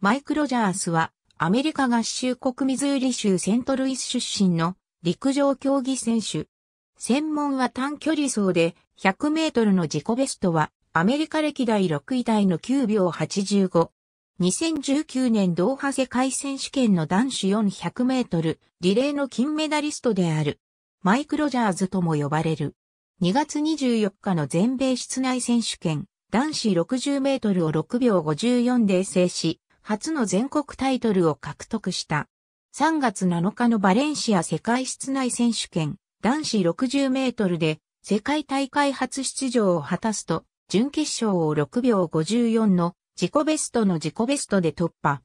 マイク・ロジャースは、アメリカ合衆国ミズーリ州セントルイス出身の陸上競技選手。専門は短距離走で100メートルの自己ベストはアメリカ歴代6位台の9秒85。2019年ドーハ世界選手権の男子400メートルリレーの金メダリストである。マイク・ロジャーズとも呼ばれる。2月24日の全米室内選手権男子60メートルを6秒54で制し、初の全国タイトルを獲得した。3月7日のバレンシア世界室内選手権男子60メートルで世界大会初出場を果たすと、準決勝を6秒54の自己ベストの自己ベストで突破。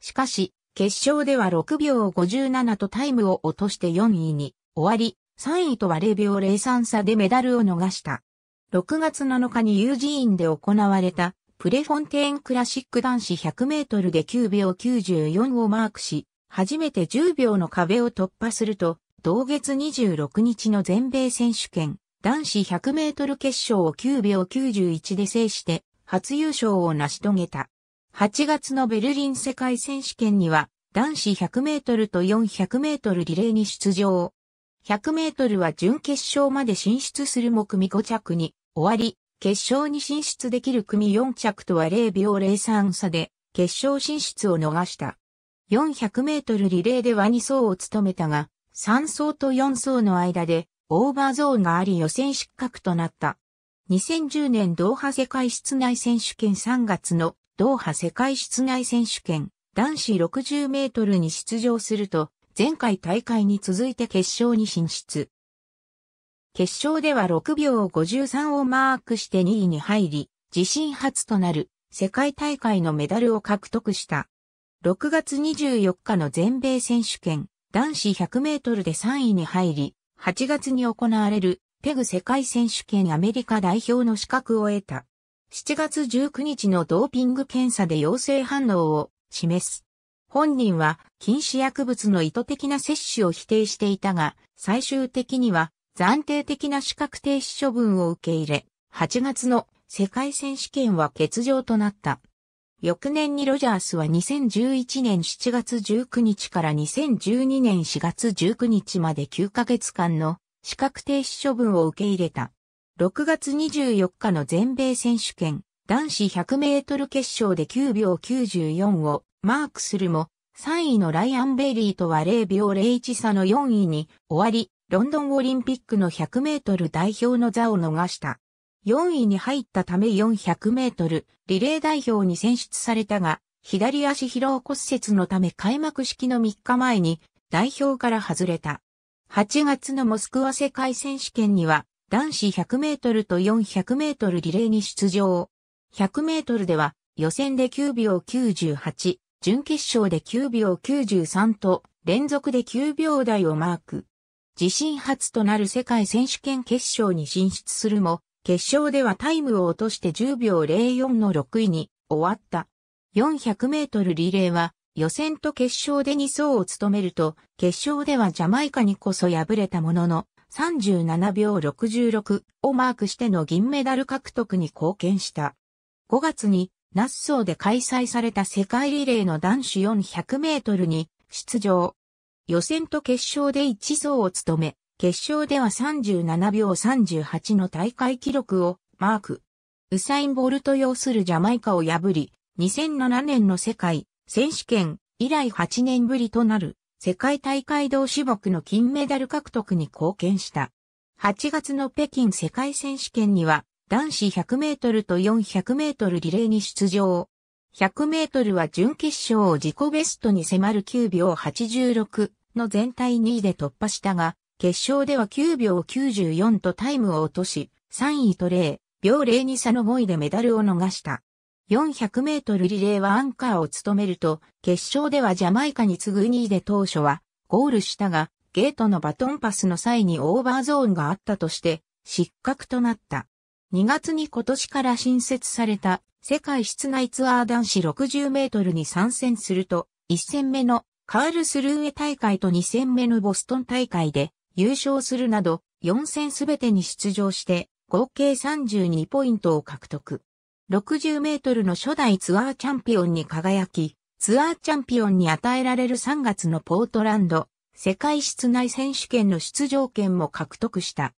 しかし、決勝では6秒57とタイムを落として4位に終わり、3位とは0秒03差でメダルを逃した。6月7日にユージーンで行われたプレフォンテーンクラシック男子100メートルで9秒94をマークし、初めて10秒の壁を突破すると、同月26日の全米選手権男子100メートル決勝を9秒91で制して、初優勝を成し遂げた。8月のベルリン世界選手権には、男子100メートルと400メートルリレーに出場。100メートルは準決勝まで進出するも組5着に終わり、決勝に進出できる組4着とは0秒03差で、決勝進出を逃した。400メートルリレーでは2走を務めたが、3走と4走の間で、オーバーゾーンがあり予選失格となった。2010年ドーハ世界室内選手権3月のドーハ世界室内選手権男子60メートルに出場すると前回大会に続いて決勝に進出。決勝では6秒53をマークして2位に入り、自身初となる世界大会のメダルを獲得した。6月24日の全米選手権男子100メートルで3位に入り、8月に行われるペグ世界選手権アメリカ代表の資格を得た。7月19日のドーピング検査で陽性反応を示す。本人は禁止薬物の意図的な摂取を否定していたが、最終的には暫定的な資格停止処分を受け入れ、8月の世界選手権は欠場となった。翌年にロジャースは2011年7月19日から2012年4月19日まで9ヶ月間の資格停止処分を受け入れた。6月24日の全米選手権男子100メートル決勝で9秒94をマークするも3位のライアン・ベリーとは0秒01差の4位に終わりロンドンオリンピックの100メートル代表の座を逃した。4位に入ったため400メートルリレー代表に選出されたが、左足疲労骨折のため開幕式の3日前に代表から外れた。8月のモスクワ世界選手権には男子100メートルと400メートルリレーに出場。100メートルでは予選で9秒98、準決勝で9秒93と連続で9秒台をマーク。自身初となる世界選手権決勝に進出するも、決勝ではタイムを落として10秒04の6位に終わった。400メートルリレーは予選と決勝で2走を務めると、決勝ではジャマイカにこそ敗れたものの、37秒66をマークしての銀メダル獲得に貢献した。5月にナッソーで開催された世界リレーの男子400メートルに出場。予選と決勝で一走を務め、決勝では37秒38の大会記録をマーク。ウサイン・ボルト要するジャマイカを破り、2007年の世界選手権以来8年ぶりとなる世界大会同種目の金メダル獲得に貢献した。8月の北京世界選手権には男子100メートルと400メートルリレーに出場。100メートルは準決勝を自己ベストに迫る9秒86の全体2位で突破したが、決勝では9秒94とタイムを落とし、3位と0、秒02差の5位でメダルを逃した。400メートルリレーはアンカーを務めると、決勝ではジャマイカに次ぐ2位で当初は、ゴールしたが、ゲートのバトンパスの際にオーバーゾーンがあったとして、失格となった。2月に今年から新設された世界室内ツアー男子60メートルに参戦すると、1戦目のカールスルーエ大会と2戦目のボストン大会で優勝するなど4戦すべてに出場して合計32ポイントを獲得。60メートルの初代ツアーチャンピオンに輝き、ツアーチャンピオンに与えられる3月のポートランド世界室内選手権の出場権も獲得した。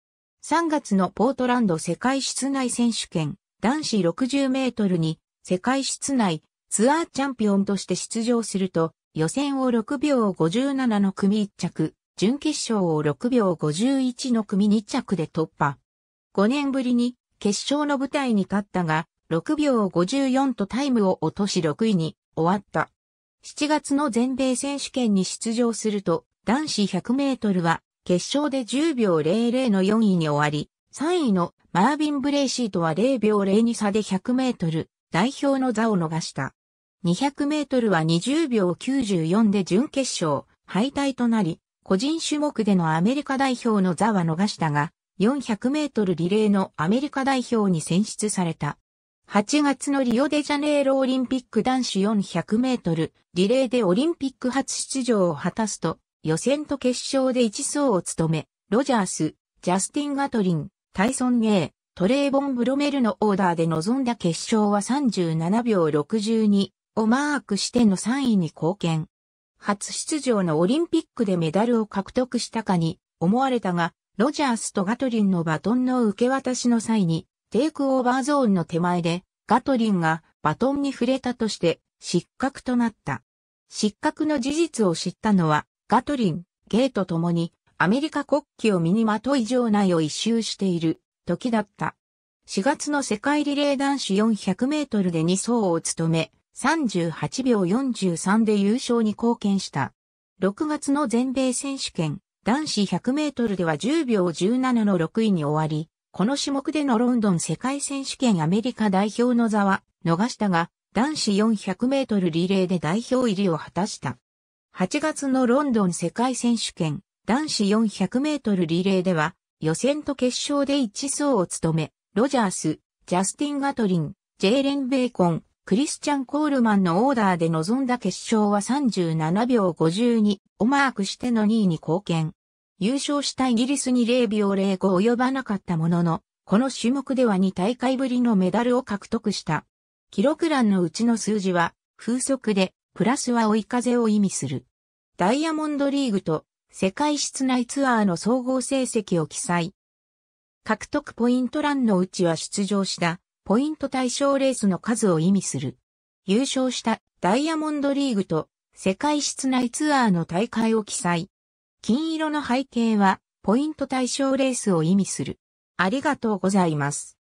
3月のポートランド世界室内選手権男子60メートルに世界室内ツアーチャンピオンとして出場すると予選を6秒57の組1着、準決勝を6秒51の組2着で突破。5年ぶりに決勝の舞台に立ったが、6秒54とタイムを落とし6位に終わった。7月の全米選手権に出場すると、男子100メートルは決勝で10秒00の4位に終わり、3位のマービン・ブレイシーとは0秒02差で100メートル代表の座を逃した。200メートルは20秒94で準決勝敗退となり、個人種目でのアメリカ代表の座は逃したが、400メートルリレーのアメリカ代表に選出された。8月のリオデジャネイロオリンピック男子400メートルリレーでオリンピック初出場を果たすと、予選と決勝で1走を務め、ロジャース、ジャスティン・ガトリン、タイソン・ゲイ、トレイボン・ブロメルのオーダーで臨んだ決勝は37秒62、をマークしての3位に貢献。初出場のオリンピックでメダルを獲得したかに思われたが、ロジャースとガトリンのバトンの受け渡しの際に、テイクオーバーゾーンの手前で、ガトリンがバトンに触れたとして失格となった。失格の事実を知ったのは、ガトリン、ゲイともに、アメリカ国旗を身にまとい場内を一周している時だった。4月の世界リレー男子400メートルで2走を務め、38秒43で優勝に貢献した。6月の全米選手権、男子100メートルでは10秒17の6位に終わり、この種目でのロンドン世界選手権アメリカ代表の座は逃したが、男子400メートルリレーで代表入りを果たした。8月のロンドン世界選手権、男子400メートルリレーでは、予選と決勝で一走を務め、ロジャース、ジャスティン・ガトリン、ジェイレン・ベーコン、クリスチャン・コールマンのオーダーで臨んだ決勝は37秒52をマークしての2位に貢献。優勝したイギリスに0秒05及ばなかったものの、この種目では2大会ぶりのメダルを獲得した。記録欄のうちの数字は、風速で、プラスは追い風を意味する。ダイヤモンドリーグと、世界室内ツアーの総合成績を記載。獲得ポイント欄のうちは出場したポイント対象レースの数を意味する。優勝したダイヤモンドリーグと世界室内ツアーの大会を記載。金色の背景はポイント対象レースを意味する。ありがとうございます。